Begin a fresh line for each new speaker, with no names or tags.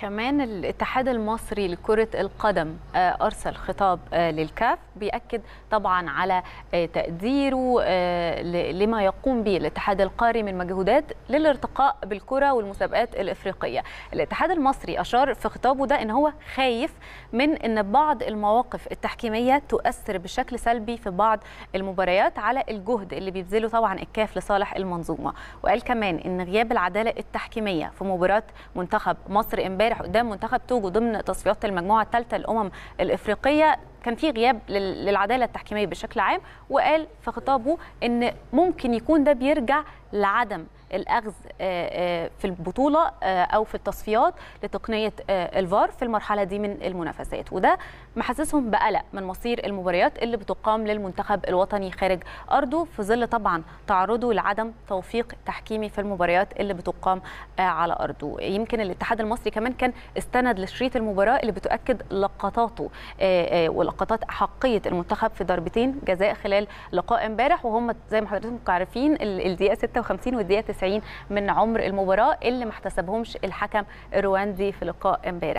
كمان الاتحاد المصري لكرة القدم آه، أرسل خطاب آه، للكاف بيأكد طبعا على آه، تقديره لما يقوم به الاتحاد القاري من مجهودات للارتقاء بالكرة والمسابقات الإفريقية الاتحاد المصري أشار في خطابه ده أن هو خايف من أن بعض المواقف التحكيمية تؤثر بشكل سلبي في بعض المباريات على الجهد اللي بيبذله طبعا الكاف لصالح المنظومة وقال كمان أن غياب العدالة التحكيمية في مباراة منتخب مصر امبارح امبارح قدام منتخب توجو ضمن تصفيات المجموعه الثالثه للامم الافريقيه كان في غياب للعداله التحكيميه بشكل عام وقال في خطابه ان ممكن يكون ده بيرجع لعدم الاخذ آه، آه، في البطوله آه، او في التصفيات لتقنيه الفار في المرحله دي من المنافسات وده محسسهم بقلق من مصير المباريات اللي بتقام للمنتخب الوطني خارج ارضه في ظل طبعا تعرضه لعدم توفيق تحكيمي في المباريات اللي بتقام على ارضه يمكن الاتحاد المصري كمان كان استند لشريط المباراه اللي بتؤكد لقطاته لقطات أحقية المنتخب في ضربتين جزاء خلال لقاء امبارح وهم زي ما حضراتكم عارفين الدقيقة 56 والدقيقة 90 من عمر المباراة اللي ما احتسبهمش الحكم الرواندي في لقاء امبارح